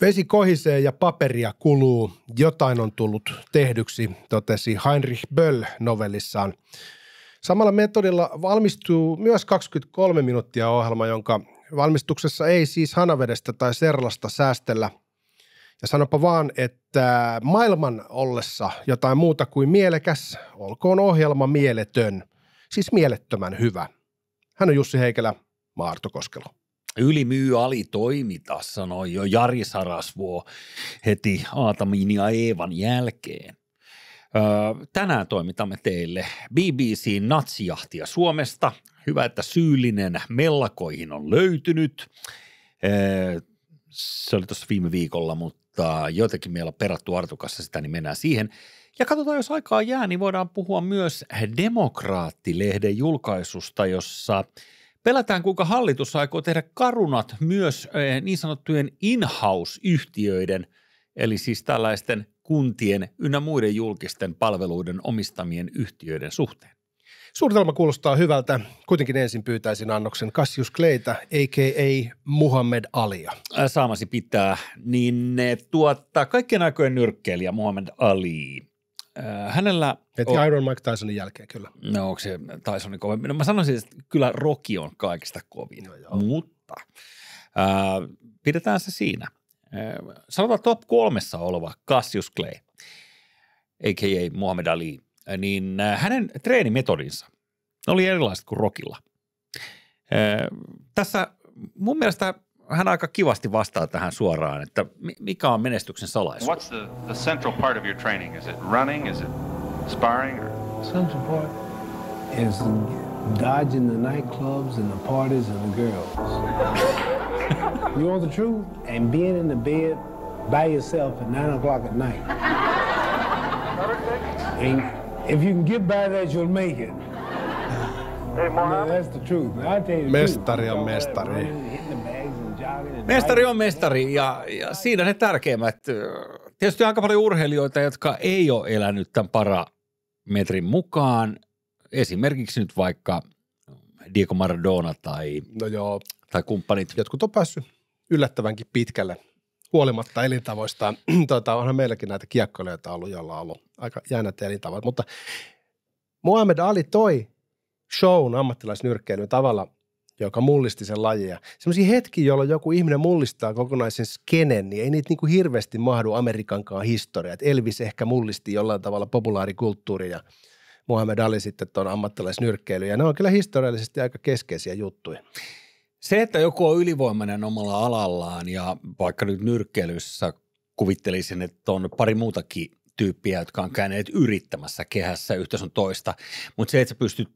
Vesi kohisee ja paperia kuluu. Jotain on tullut tehdyksi, totesi Heinrich Böll novellissaan. Samalla metodilla valmistuu myös 23 minuuttia ohjelma, jonka valmistuksessa ei siis hanavedestä tai serlasta säästellä. Ja sanopa vaan, että maailman ollessa jotain muuta kuin mielekäs, olkoon ohjelma mieletön, siis mielettömän hyvä. Hän on Jussi Heikelä, Maarto Koskelo. Yli myy, alitoimita, sanoi jo Jari Sarasvuo heti Aatamin ja Eevan jälkeen. Öö, tänään toimitamme teille BBC natsijahtia Suomesta. Hyvä, että syyllinen mellakoihin on löytynyt. Öö, se oli tuossa viime viikolla, mutta jotenkin meillä on perattu Artukassa sitä, niin mennään siihen. Ja katsotaan, jos aikaa jää, niin voidaan puhua myös Demokraattilehden julkaisusta, jossa – Pelätään, kuinka hallitus aikoo tehdä karunat myös eh, niin sanottujen in-house-yhtiöiden, eli siis tällaisten kuntien ynnä muiden julkisten palveluiden omistamien yhtiöiden suhteen. Suunnitelma kuulostaa hyvältä. Kuitenkin ensin pyytäisin annoksen Cassius kleita, a.k.a. Muhammed Alia. Saamasi pitää. Niin tuottaa kaikkien aikojen nyrkkeilijä Muhammed Ali Äh, hänellä Heti on... Iron Mike Tysonin jälkeen kyllä. No onko se Tysonin kovin? No mä sanoisin, että kyllä Rocky on kaikista kovin, no joo. mutta äh, pidetään se siinä. Äh, sanotaan top kolmessa oleva Cassius Clay, a.k.a. Muhammad Ali, niin äh, hänen treenimetodinsa ne oli erilaiset kuin Rockilla. Äh, tässä mun mielestä – hän aika kivasti vastaa tähän suoraan, että mikä on menestyksen salaisuus? What's the, the central part of your training? Is it running? Is it sparring? Or... Central part is dodging the nightclubs and the parties and the girls. you want the truth? And being in the bed by yourself at nine o'clock at night. And if you can get by that, you'll make it. No, that's the truth. I tell you the Mestari on mestari. Mestari on mestari ja, ja siinä ne tärkeimmät. Tietysti aika paljon urheilijoita, jotka ei ole elänyt tämän parametrin mukaan. Esimerkiksi nyt vaikka Diego Maradona tai, no joo. tai kumppanit. Jotkut on päässyt yllättävänkin pitkälle huolimatta elintavoista. tuota, onhan meilläkin näitä kiekkoilijoita ollut, joilla on ollut aika jäännät elintavat, mutta Mohamed Ali toi shown ammattilaisnyrkkeilyn tavalla, joka mullisti sen lajia. Sellaisia hetkiä, jolloin joku ihminen mullistaa kokonaisen skenen, niin ei niitä niin kuin hirveästi mahdu Amerikankaan historia. Et Elvis ehkä mullisti jollain tavalla populaarikulttuuria ja Muhammed Ali sitten tuon ammattilaisnyrkkeilyn. Ja ne on kyllä historiallisesti aika keskeisiä juttuja. Se, että joku on ylivoimainen omalla alallaan ja vaikka nyt nyrkkeilyssä kuvittelisin, että on pari muutakin tyyppiä, jotka on käyneet yrittämässä kehässä yhtä sun toista, mutta se, että sä pystyt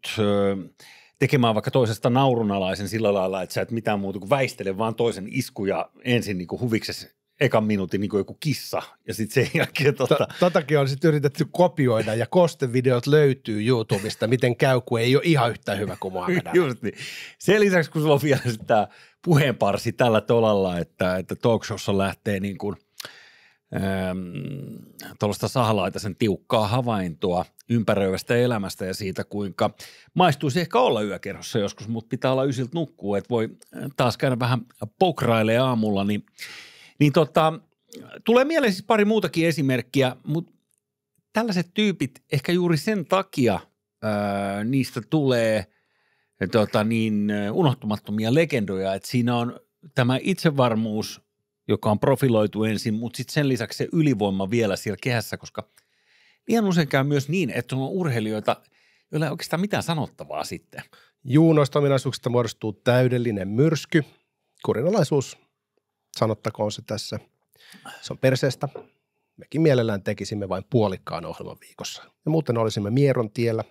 tekemään vaikka toisesta naurunalaisen sillä lailla, että sä et mitään muuta kuin väistele vaan toisen iskuja ensin niin kuin huviksesi ekan minuutin niin kuin joku kissa ja sitten sen jälkeen tota... Totakin on sitten yritetty kopioida ja kostevideot löytyy YouTubesta, miten käy, kun ei ole ihan yhtä hyvä kuin Muhammad Just niin. Sen lisäksi, kun sulla on vielä sitä puheenparsi tällä tolalla, että, että talkshowssa lähtee niin kuin – tuollaista sen tiukkaa havaintoa ympäröivästä elämästä ja siitä, kuinka maistuisi ehkä olla yökerhossa joskus, mutta pitää olla ysiltä nukkuu, että voi äh, taas käydä vähän pokraille aamulla, niin, niin tota, tulee mieleen siis pari muutakin esimerkkiä, mutta tällaiset tyypit ehkä juuri sen takia ää, äh, niistä tulee äh, tota, niin unohtumattomia legendoja, että siinä on tämä itsevarmuus, joka on profiloitu ensin, mutta sitten sen lisäksi se ylivoima vielä siellä kehässä, koska – liian usein käy myös niin, että on urheilijoita, joilla ei oikeastaan mitään sanottavaa sitten. Juu, noista ominaisuuksista muodostuu täydellinen myrsky. Kurinalaisuus, sanottakoon se tässä. Se on perseestä. Mekin mielellään tekisimme vain puolikkaan ohjelman viikossa. Ja muuten olisimme mieron tiellä,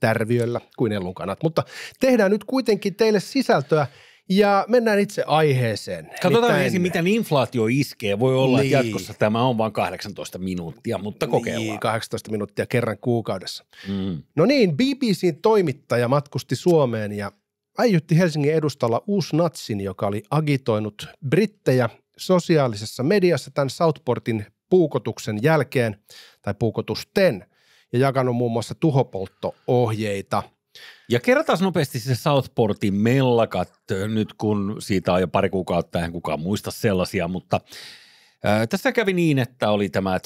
tärviöllä kuin kanat. Mutta tehdään nyt kuitenkin teille sisältöä – ja mennään itse aiheeseen. Katsotaan Nimittäin... ensin, miten inflaatio iskee. Voi olla, niin. että jatkossa tämä on vain 18 minuuttia, mutta niin, kokeillaan. Niin, 18 minuuttia kerran kuukaudessa. Mm. No niin, BBCn toimittaja matkusti Suomeen ja aiutti Helsingin edustalla natsin, joka oli agitoinut brittejä sosiaalisessa mediassa tämän Southportin puukotuksen jälkeen, tai puukotusten, ja jakanut muun muassa tuhopoltto-ohjeita – ja kerrotaan nopeasti se Southportin mellakat, nyt kun siitä on jo pari kuukautta, en kukaan muista sellaisia, mutta äh, tässä kävi niin, että oli tämä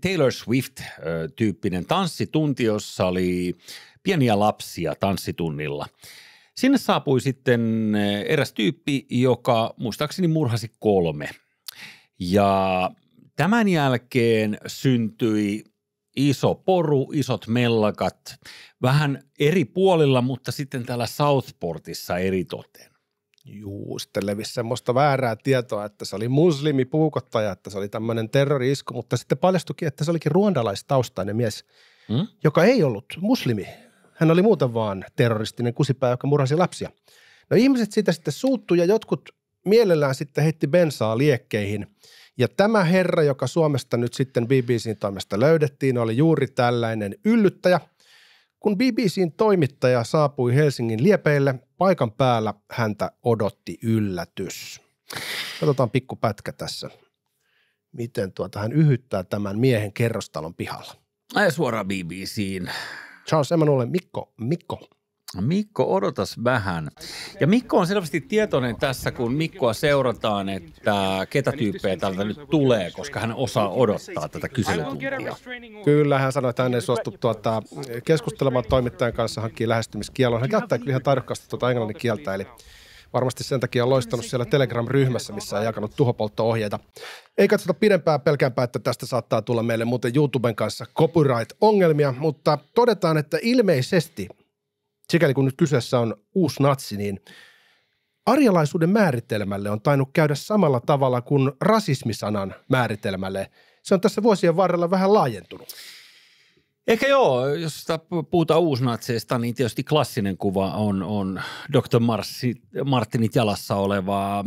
Taylor Swift-tyyppinen tanssitunti, jossa oli pieniä lapsia tanssitunnilla. Sinne saapui sitten eräs tyyppi, joka muistaakseni murhasi kolme. Ja tämän jälkeen syntyi iso poru, isot mellakat, vähän eri puolilla, mutta sitten täällä Southportissa eri toteen. Juu, sitten levisi semmoista väärää tietoa, että se oli muslimipuukottaja, että se oli tämmöinen terrori-isku, mutta sitten paljastukin, että se olikin ruondalaistaustainen mies, hmm? joka ei ollut muslimi. Hän oli muuten vaan terroristinen kusipää, joka murhasi lapsia. No ihmiset siitä sitten suuttui ja jotkut mielellään sitten heitti bensaa liekkeihin – ja tämä herra, joka Suomesta nyt sitten BBCn toimesta löydettiin, oli juuri tällainen yllyttäjä. Kun BBCn toimittaja saapui Helsingin liepeille, paikan päällä häntä odotti yllätys. Katsotaan pikku pätkä tässä, miten tuota hän yhyttää tämän miehen kerrostalon pihalla. Ai suoraan BBCin. Charles Emanuel Mikko, Mikko, Mikko, odotas vähän. Ja Mikko on selvästi tietoinen tässä, kun Mikkoa seurataan, että ketä tyyppejä täältä nyt tulee, koska hän osaa odottaa tätä kyselytuntia. Kyllä, hän sanoi, että hän ei suostu tuota, keskustelemaan toimittajan kanssa, hankkii lähestymiskielon. Hän käyttää kyllä ihan taidokkaasti tuota englannin kieltä, eli varmasti sen takia on loistanut siellä Telegram-ryhmässä, missä on jakanut tuhopoltto-ohjeita. Ei katsota pidempään pelkäänpä, että tästä saattaa tulla meille muuten YouTuben kanssa copyright-ongelmia, mutta todetaan, että ilmeisesti – sikäli kun nyt kyseessä on uusi natsi, niin arjalaisuuden määritelmälle on tainnut käydä samalla tavalla kuin rasismisanan määritelmälle. Se on tässä vuosien varrella vähän laajentunut. Ehkä joo, jos puhutaan uusnatseista, niin tietysti klassinen kuva on, on Dr. Marsi, Martinit jalassa oleva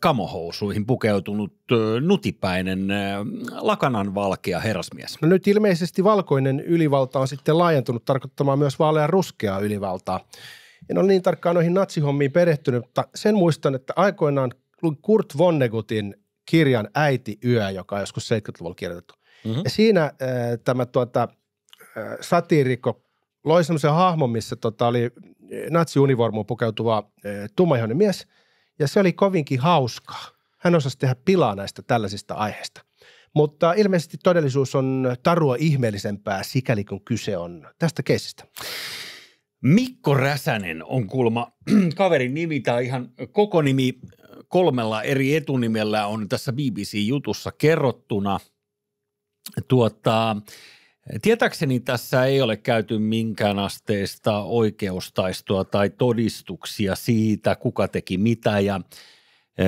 kamohousuihin pukeutunut nutipäinen lakanan valkea herrasmies. No nyt ilmeisesti valkoinen ylivalta on sitten laajentunut tarkoittamaan myös vaalean ruskeaa ylivaltaa. En ole niin tarkkaan noihin natsihommiin perehtynyt, mutta sen muistan, että aikoinaan Kurt Vonnegutin kirjan Äiti yö, joka on joskus 70-luvulla kirjoitettu. Mm-hmm. Ja siinä äh, tämä tuota – satiirikko loi semmoisen hahmon, missä tota oli e, natsiunivormuun pukeutuva e, tummaihoinen mies, ja se oli kovinkin hauskaa. Hän osasi tehdä pilaa näistä tällaisista aiheista. Mutta ilmeisesti todellisuus on tarua ihmeellisempää sikäli kun kyse on tästä keisistä. Mikko Räsänen on kuulma kaverin nimi tai ihan koko nimi kolmella eri etunimellä on tässä BBC-jutussa kerrottuna. Tuota, Tietääkseni tässä ei ole käyty minkään asteista oikeustaistoa tai todistuksia siitä, kuka teki mitä ja e,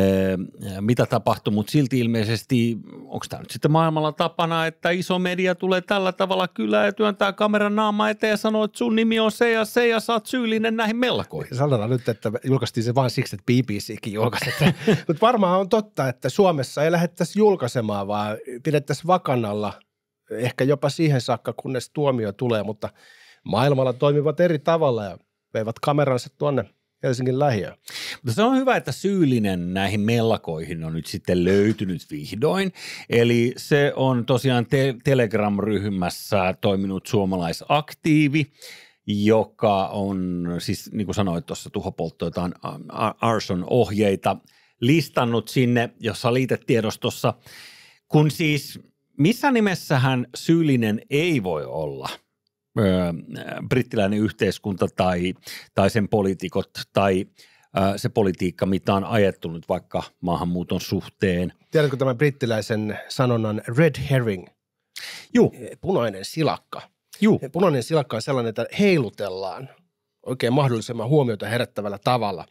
mitä tapahtui, mutta silti ilmeisesti, onko tämä nyt sitten maailmalla tapana, että iso media tulee tällä tavalla kylään ja työntää kameran naama eteen ja sanoo, että sun nimi on se ja se ja sä oot syyllinen näihin melkoihin. Sanotaan nyt, että julkaistiin se vain siksi, että BBCkin julkaisi. mutta varmaan on totta, että Suomessa ei lähdettäisi julkaisemaan, vaan pidettäisiin vakanalla – ehkä jopa siihen saakka, kunnes tuomio tulee, mutta maailmalla toimivat eri tavalla ja veivät kameransa tuonne Helsingin lähiöön. Mutta se on hyvä, että syyllinen näihin mellakoihin on nyt sitten löytynyt vihdoin. Eli se on tosiaan te- Telegram-ryhmässä toiminut suomalaisaktiivi, joka on siis, niin kuin sanoit tuossa, tuhopoltto jotain arson ohjeita listannut sinne, jossa liitetiedostossa, kun siis – missä nimessähän syyllinen ei voi olla öö, – brittiläinen yhteiskunta tai, tai sen poliitikot tai se politiikka, mitä on ajettu nyt vaikka maahanmuuton suhteen. Tiedätkö tämän brittiläisen sanonnan red herring? Juu. E, punainen silakka. Juu. E, punainen silakka on sellainen, että heilutellaan oikein mahdollisimman huomiota herättävällä tavalla,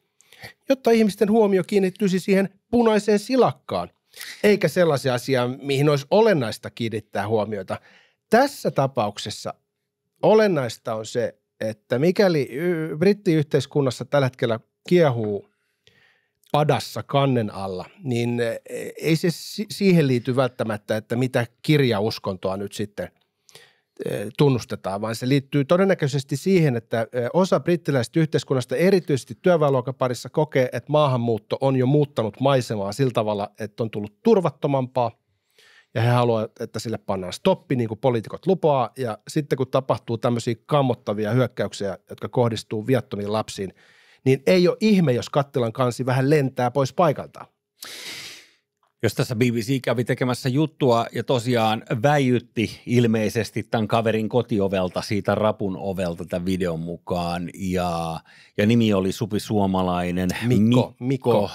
jotta ihmisten huomio kiinnittyisi siihen punaiseen silakkaan – eikä sellaisia asioita, mihin olisi olennaista kiinnittää huomiota. Tässä tapauksessa olennaista on se, että mikäli brittiyhteiskunnassa tällä hetkellä kiehuu padassa kannen alla, niin e, ei se siihen liity välttämättä, että mitä kirjauskontoa nyt sitten – tunnustetaan, vaan se liittyy todennäköisesti siihen, että osa brittiläisestä yhteiskunnasta erityisesti työväenluokan parissa kokee, että maahanmuutto on jo muuttanut maisemaa sillä tavalla, että on tullut turvattomampaa ja he haluavat, että sille pannaan stoppi, niin kuin poliitikot lupaa, ja sitten kun tapahtuu tämmöisiä kammottavia hyökkäyksiä, jotka kohdistuu viattomiin lapsiin, niin ei ole ihme, jos kattilan kansi vähän lentää pois paikalta jos tässä BBC kävi tekemässä juttua ja tosiaan väijytti ilmeisesti tämän kaverin kotiovelta, siitä rapun ovelta tämän videon mukaan ja, ja nimi oli Supi Suomalainen. Mikko. Mikko. Mikko.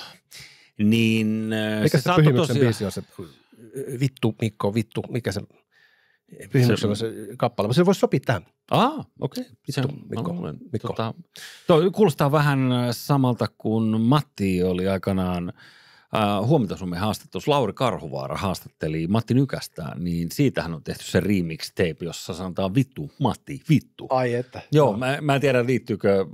Niin, mikä se, se pyhimyksen biisi on se äh, vittu Mikko, vittu, mikä se pyhimyksen se, kappale, mutta se voisi sopia tähän. Ah, okei. Okay. Vittu, se, Mikko. Olen, no, Mikko. Tota, to, kuulostaa vähän samalta kuin Matti oli aikanaan – huomenta sun haastattelu, Lauri Karhuvaara haastatteli Matti Nykästä, niin siitähän on tehty se remix tape, jossa sanotaan vittu, Matti, vittu. Ai että. Joo, no. mä, mä en tiedä liittyykö,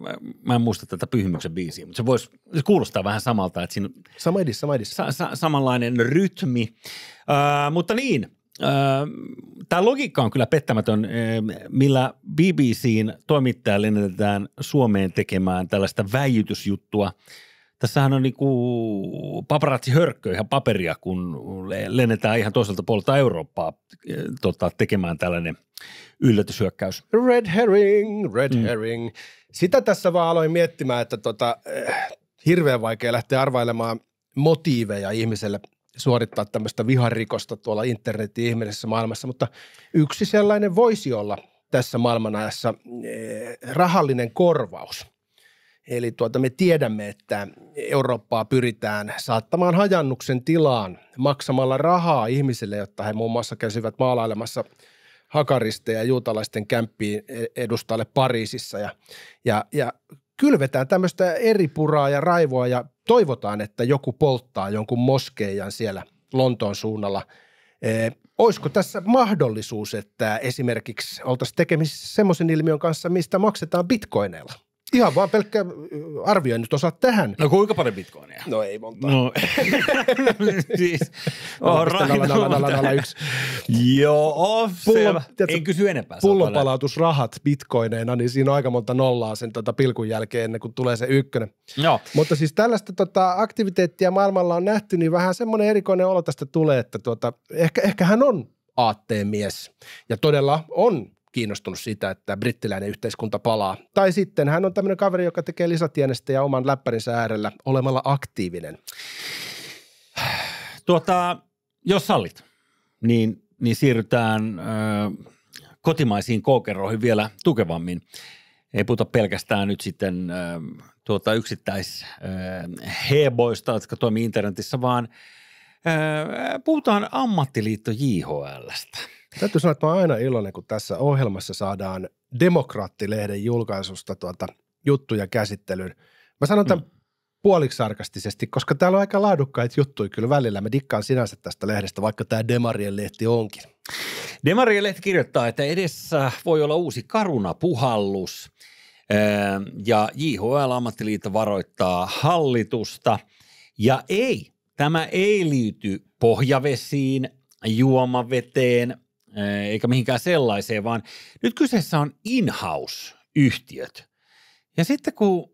mä en muista tätä Pyhimyksen biisiä, mutta se voisi, se kuulostaa vähän samalta, että siinä sama edis, sama edis. Sa, sa, samanlainen rytmi, äh, mutta niin, Tämä logiikka on kyllä pettämätön, millä BBCin toimittaja lennetään Suomeen tekemään tällaista väijytysjuttua, Tässähän on niinku paparazzi-hörkkö ihan paperia, kun lennetään ihan toiselta puolelta Eurooppaa eh, tota, tekemään tällainen yllätyshyökkäys. Red herring, red mm. herring. Sitä tässä vaan aloin miettimään, että tota, eh, hirveän vaikea lähteä arvailemaan motiiveja ihmiselle suorittaa tämmöistä viharikosta tuolla internetin ihmisessä maailmassa, mutta yksi sellainen voisi olla tässä maailmanajassa eh, rahallinen korvaus – Eli tuota, me tiedämme, että Eurooppaa pyritään saattamaan hajannuksen tilaan maksamalla rahaa ihmisille, jotta he muun muassa käsivät maalailemassa hakaristeja juutalaisten kämppiin e- edustalle Pariisissa. Ja, ja, ja kylvetään tämmöistä eri puraa ja raivoa ja toivotaan, että joku polttaa jonkun moskeijan siellä Lontoon suunnalla. E, olisiko tässä mahdollisuus, että esimerkiksi oltaisiin tekemisissä semmoisen ilmiön kanssa, mistä maksetaan bitcoineilla? Ihan vaan pelkkä arvio, nyt osaa tähän. No kuinka paljon bitcoinia? No ei monta. No siis, on no, oh, Joo, oh, selvä. En kysy enempää. Pullonpalautusrahat bitcoineina, niin siinä on aika monta nollaa sen tota pilkun jälkeen ennen kuin tulee se ykkönen. No. Mutta siis tällaista tota, aktiviteettia maailmalla on nähty, niin vähän semmoinen erikoinen olo tästä tulee, että tuota, ehkä, ehkä hän on aatteen mies. Ja todella on kiinnostunut siitä, että brittiläinen yhteiskunta palaa. Tai sitten hän on tämmöinen kaveri, joka tekee lisätienestä ja oman läppärinsä äärellä olemalla aktiivinen. Tuota, jos sallit, niin, niin siirrytään ö, kotimaisiin kokeroihin vielä tukevammin. Ei puhuta pelkästään nyt sitten ö, tuota heboista, jotka toimii internetissä, vaan ö, puhutaan ammattiliitto JHLstä – Täytyy sanoa, että mä oon aina iloinen, kun tässä ohjelmassa saadaan Demokraattilehden julkaisusta tuota juttuja käsittelyyn. Mä sanon tämän mm. puoliksi sarkastisesti, koska täällä on aika laadukkaita juttuja kyllä välillä. Mä dikkaan sinänsä tästä lehdestä, vaikka tämä Demarien lehti onkin. Demarien lehti kirjoittaa, että edessä voi olla uusi karunapuhallus. Ja JHL ammattiliitto varoittaa hallitusta. Ja ei, tämä ei liity pohjavesiin, juomaveteen Äh, eikä mihinkään sellaiseen, vaan nyt kyseessä on in-house-yhtiöt. Ja sitten kun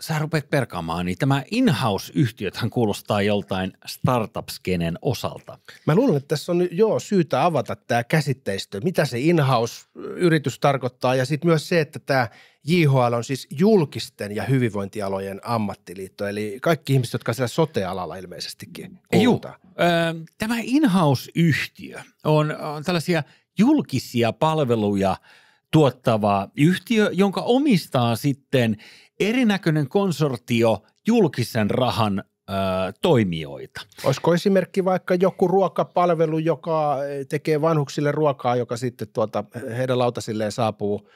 sä rupeat perkaamaan, niin tämä in-house-yhtiöthän kuulostaa joltain startup-skenen osalta. Mä luulen, että tässä on jo syytä avata tämä käsitteistö, mitä se in-house-yritys tarkoittaa ja sitten myös se, että tämä – JHL on siis julkisten ja hyvinvointialojen ammattiliitto, eli kaikki ihmiset, jotka siellä sote-alalla ilmeisestikin kuulutaan. Tämä in-house-yhtiö on, on tällaisia julkisia palveluja tuottava yhtiö, jonka omistaa sitten erinäköinen konsortio julkisen rahan toimijoita. Olisiko esimerkki vaikka joku ruokapalvelu, joka tekee vanhuksille ruokaa, joka sitten tuota heidän lautasilleen saapuu –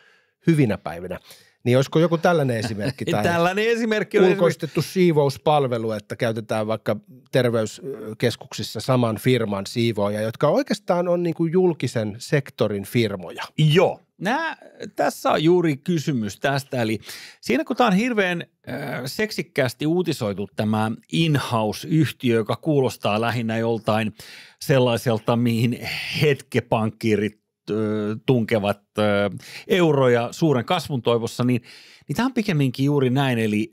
hyvinä päivinä. Niin olisiko joku tällainen esimerkki? Tai tällainen esimerkki Ulkoistettu esimerkki. siivouspalvelu, että käytetään vaikka terveyskeskuksissa saman firman siivoja, jotka oikeastaan on niin kuin julkisen sektorin firmoja. Joo. Nämä, tässä on juuri kysymys tästä. Eli siinä kun tämä on hirveän äh, seksikkäästi uutisoitu tämä in-house-yhtiö, joka kuulostaa lähinnä joltain sellaiselta, mihin hetkepankkiirit tunkevat euroja suuren kasvun toivossa, niin, niin tämä on pikemminkin juuri näin. Eli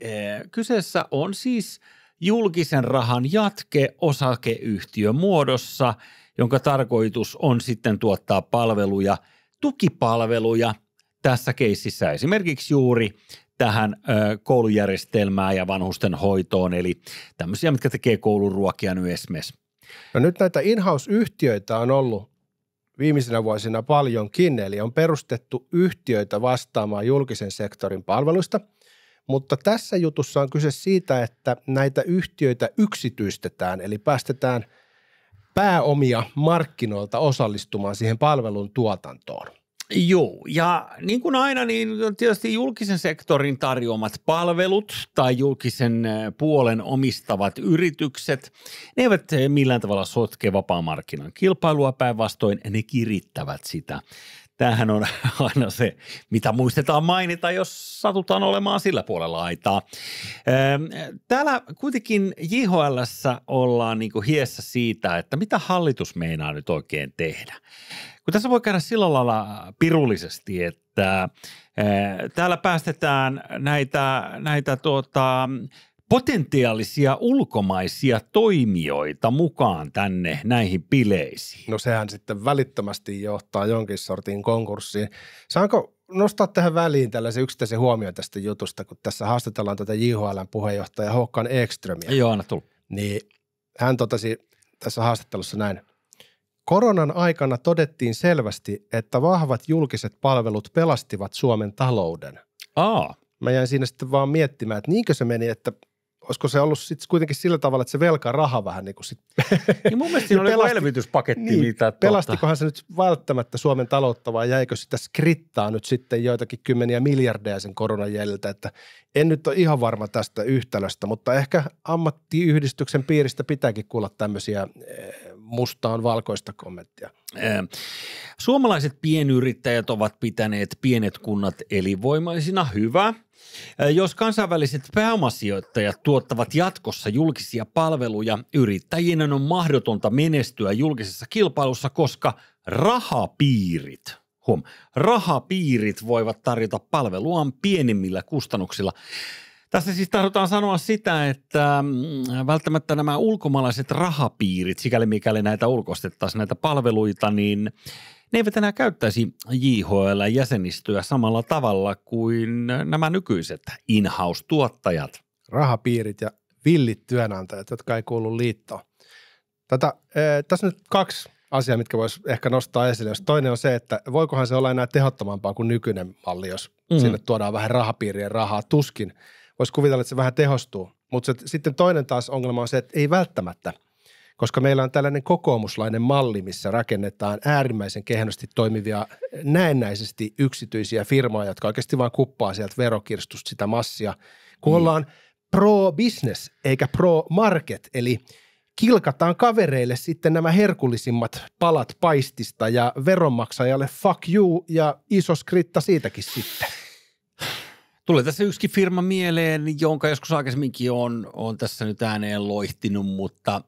kyseessä on siis julkisen rahan jatke osakeyhtiön muodossa, jonka tarkoitus on sitten tuottaa palveluja, tukipalveluja tässä keississä esimerkiksi juuri tähän koulujärjestelmään ja vanhusten hoitoon, eli tämmöisiä, mitkä tekee kouluruokia nyt niin esimerkiksi. No nyt näitä in-house-yhtiöitä on ollut viimeisinä vuosina paljonkin, eli on perustettu yhtiöitä vastaamaan julkisen sektorin palveluista, mutta tässä jutussa on kyse siitä, että näitä yhtiöitä yksityistetään, eli päästetään pääomia markkinoilta osallistumaan siihen palvelun tuotantoon – Joo, ja niin kuin aina, niin tietysti julkisen sektorin tarjoamat palvelut tai julkisen eh, puolen omistavat yritykset, ne eivät eh, millään tavalla sotke vapaamarkkinan kilpailua päinvastoin, ne kirittävät sitä. Tämähän on aina se, mitä muistetaan mainita, jos satutaan olemaan sillä puolella aitaa. Ehm, täällä kuitenkin jhl ollaan niin hiessä siitä, että mitä hallitus meinaa nyt oikein tehdä kun tässä voi käydä sillä lailla pirullisesti, että eh, täällä päästetään näitä, näitä tuota, potentiaalisia ulkomaisia toimijoita mukaan tänne näihin bileisiin. No sehän sitten välittömästi johtaa jonkin sortin konkurssiin. Saanko nostaa tähän väliin tällaisen yksittäisen huomioon tästä jutusta, kun tässä haastatellaan tätä JHLn puheenjohtaja Håkan Ekströmiä. Joo, anna tullut. Niin hän totesi tässä haastattelussa näin – Koronan aikana todettiin selvästi, että vahvat julkiset palvelut pelastivat Suomen talouden. Aa. Mä jäin siinä sitten vaan miettimään, että niinkö se meni, että olisiko se ollut sitten kuitenkin sillä tavalla, että se velka raha vähän niin kuin sitten. Niin mun mielestä siinä oli pelasti, elvytyspaketti. Niin, mitä, pelastikohan se nyt välttämättä Suomen taloutta vai jäikö sitä skrittaa nyt sitten joitakin kymmeniä miljardeja sen koronan jäljiltä, että en nyt ole ihan varma tästä yhtälöstä, mutta ehkä ammattiyhdistyksen piiristä pitääkin kuulla tämmöisiä eh, mustaan valkoista kommenttia. Suomalaiset pienyrittäjät ovat pitäneet pienet kunnat elinvoimaisina, hyvä. Jos kansainväliset pääomasijoittajat tuottavat jatkossa julkisia palveluja, yrittäjien on mahdotonta menestyä julkisessa kilpailussa, koska rahapiirit – Huom. Rahapiirit voivat tarjota palveluaan pienemmillä kustannuksilla. Tässä siis tahdotaan sanoa sitä, että mm, välttämättä nämä ulkomaalaiset rahapiirit, sikäli mikäli näitä ulkoistettaisiin näitä palveluita, niin ne eivät enää käyttäisi JHL-jäsenistöä samalla tavalla kuin nämä nykyiset in-house-tuottajat. Rahapiirit ja villit työnantajat, jotka ei kuulu liittoon. Tätä, eh, tässä nyt kaksi asiaa, mitkä voisi ehkä nostaa esille. Jos toinen on se, että voikohan se olla enää tehottomampaa kuin nykyinen malli, jos mm. sinne tuodaan vähän rahapiirien rahaa tuskin – voisi kuvitella, että se vähän tehostuu. Mutta sitten toinen taas ongelma on se, että ei välttämättä, koska meillä on tällainen kokoomuslainen malli, missä rakennetaan äärimmäisen kehnosti toimivia näennäisesti yksityisiä firmoja, jotka oikeasti vain kuppaa sieltä verokirstusta sitä massia, kun mm. ollaan pro-business eikä pro-market, eli kilkataan kavereille sitten nämä herkullisimmat palat paistista ja veronmaksajalle fuck you ja iso skritta siitäkin sitten. Tulee tässä yksi firma mieleen, jonka joskus aikaisemminkin on, on tässä nyt ääneen loihtinut, mutta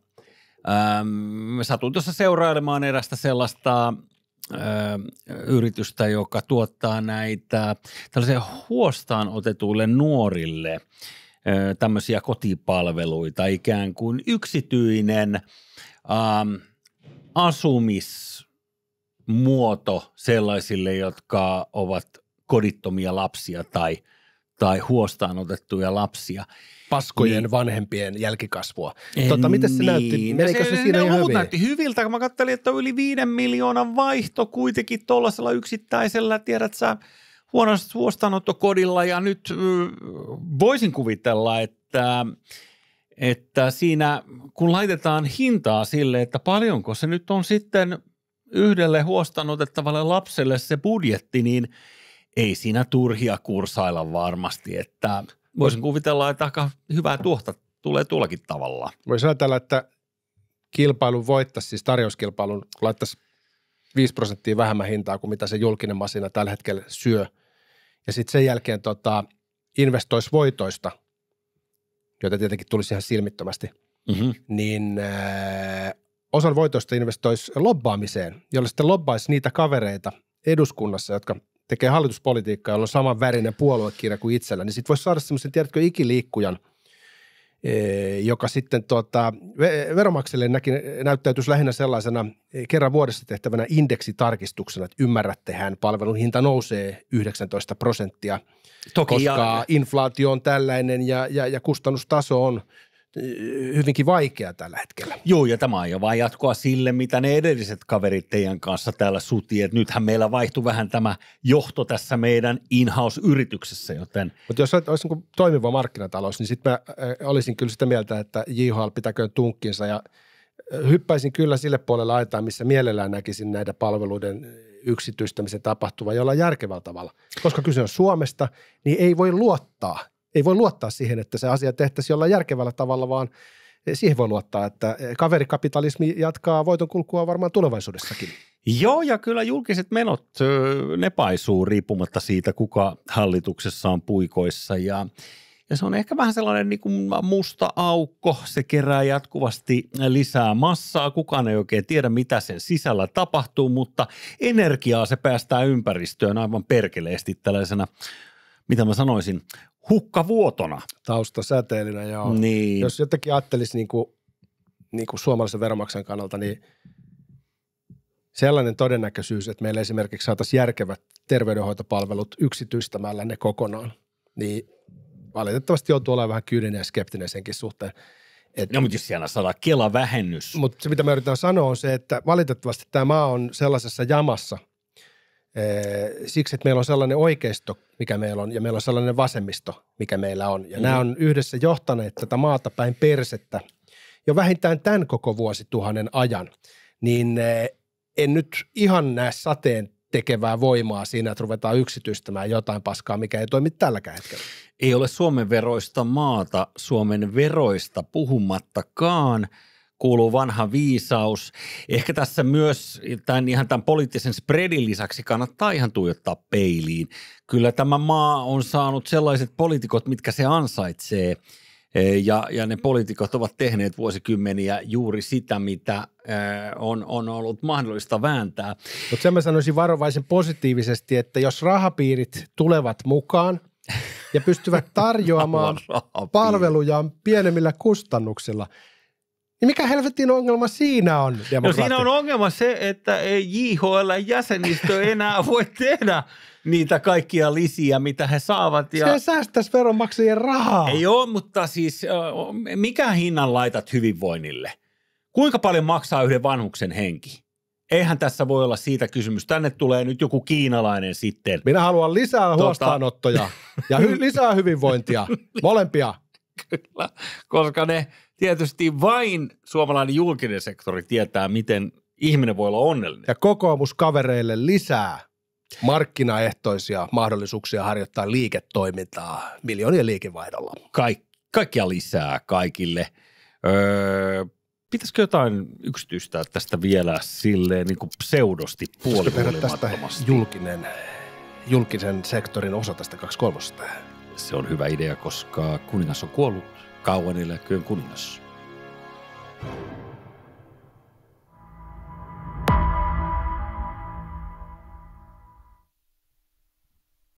äm, satuin tuossa seurailemaan erästä sellaista ö, ähm, yritystä, joka tuottaa näitä tällaisia huostaan otetuille nuorille ö, äh, tämmöisiä kotipalveluita, ikään kuin yksityinen ö, ähm, asumismuoto sellaisille, jotka ovat kodittomia lapsia tai – tai huostaan otettuja lapsia. Paskojen niin. vanhempien jälkikasvua. En, Totta, miten se niin. näytti? Menikö se, se siinä ne hyvin? näytti hyviltä, kun mä katselin, että on yli viiden miljoonan vaihto kuitenkin tuollaisella yksittäisellä, tiedät sä, huonosta huostaanottokodilla. Ja nyt voisin kuvitella, että että siinä kun laitetaan hintaa sille, että paljonko se nyt on sitten yhdelle huostaan otettavalle lapselle se budjetti, niin – ei siinä turhia kursailla varmasti, että voisin kuvitella, että aika hyvää tuota tulee tuollakin tavalla. Voisi ajatella, että kilpailun voittaisi, siis tarjouskilpailun, kun laittaisi 5 prosenttia vähemmän hintaa kuin mitä se julkinen masina tällä hetkellä syö. Ja sitten sen jälkeen tota, investoisi voitoista, joita tietenkin tulisi ihan silmittömästi, mm-hmm. niin äh, osan voitoista investoisi lobbaamiseen, jolle sitten lobbaisi niitä kavereita eduskunnassa, jotka tekee hallituspolitiikkaa, jolla on saman värinen puoluekirja kuin itsellä, niin sitten voisi saada semmoisen, tiedätkö, ikiliikkujan, e, joka sitten tota, veromakselle näki, näyttäytyisi lähinnä sellaisena e, kerran vuodessa tehtävänä indeksitarkistuksena, että ymmärrättehän palvelun hinta nousee 19 prosenttia, Toki koska ja... inflaatio on tällainen ja, ja, ja kustannustaso on hyvinkin vaikea tällä hetkellä. Joo, ja tämä on jo vain jatkoa sille, mitä ne edelliset kaverit teidän kanssa täällä suti, että nythän meillä vaihtui vähän tämä johto tässä meidän in-house-yrityksessä, joten... Mutta jos olisi niin toimiva markkinatalous, niin sitten mä äh, olisin kyllä sitä mieltä, että JHL pitäkö tunkkinsa ja äh, hyppäisin kyllä sille puolelle aitaan, missä mielellään näkisin näitä palveluiden yksityistämisen tapahtuva jollain järkevällä tavalla. Koska kyse on Suomesta, niin ei voi luottaa ei voi luottaa siihen, että se asia tehtäisiin jollain järkevällä tavalla, vaan siihen voi luottaa, että kaverikapitalismi jatkaa voitonkulkua varmaan tulevaisuudessakin. Joo, ja kyllä julkiset menot, ne paisuu riippumatta siitä, kuka hallituksessa on puikoissa ja ja se on ehkä vähän sellainen niin kuin musta aukko, se kerää jatkuvasti lisää massaa, kukaan ei oikein tiedä mitä sen sisällä tapahtuu, mutta energiaa se päästää ympäristöön aivan perkeleesti tällaisena mitä mä sanoisin, hukkavuotona. Taustasäteilinä, joo. Niin. Jos jotenkin ajattelisi niin kuin, niin kuin suomalaisen veromaksajan kannalta, niin sellainen todennäköisyys, että meillä esimerkiksi saataisiin järkevät terveydenhoitopalvelut yksityistämällä ne kokonaan, niin valitettavasti joutuu olemaan vähän kyyninen ja skeptinen senkin suhteen. Et, no, mutta jos siellä saadaan Kela-vähennys. Mutta se, mitä mä yritän sanoa, on se, että valitettavasti tämä maa on sellaisessa jamassa – siksi, että meillä on sellainen oikeisto, mikä meillä on, ja meillä on sellainen vasemmisto, mikä meillä on. Ja mm. nämä mhm. on yhdessä johtaneet tätä maata päin persettä jo vähintään tämän koko vuosituhannen ajan. Niin en nyt ihan näe sateen tekevää voimaa siinä, että ruvetaan yksityistämään jotain paskaa, mikä ei toimi tälläkään hetkellä. Ei ole Suomen veroista maata Suomen veroista puhumattakaan – kuuluu vanha viisaus. Ehkä tässä myös tämän, ihan tämän poliittisen spreadin lisäksi kannattaa ihan tuijottaa peiliin. Kyllä tämä maa on saanut sellaiset poliitikot, mitkä se ansaitsee. E, ja, ja ne poliitikot ovat tehneet vuosikymmeniä juuri sitä, mitä e, on, on ollut mahdollista vääntää. Mutta sen mä sanoisin varovaisen positiivisesti, että jos rahapiirit tulevat mukaan ja pystyvät tarjoamaan palvelujaan pienemmillä kustannuksilla – niin mikä helvetin ongelma siinä on No siinä on ongelma se, että ei JHL-jäsenistö enää voi tehdä niitä kaikkia lisiä, mitä he saavat. Ja... Se säästäisi veronmaksajien rahaa. Ei ole, mutta siis mikä hinnan laitat hyvinvoinnille? Kuinka paljon maksaa yhden vanhuksen henki? Eihän tässä voi olla siitä kysymys. Tänne tulee nyt joku kiinalainen sitten. Minä haluan lisää tota... huostaanottoja ja hy- lisää hyvinvointia. Molempia. Kyllä, koska ne tietysti vain suomalainen julkinen sektori tietää, miten ihminen voi olla onnellinen. Ja kavereille lisää markkinaehtoisia mahdollisuuksia harjoittaa liiketoimintaa miljoonien liikevaihdolla. Kaik, kaikkia lisää kaikille. Öö, pitäisikö jotain yksityistä tästä vielä silleen niin kuin pseudosti puolipuolimattomasti? Tästä julkinen, julkisen sektorin osa tästä 23. Se on hyvä idea, koska kuningas on kuollut. Kauan eläköön kuningas. thank you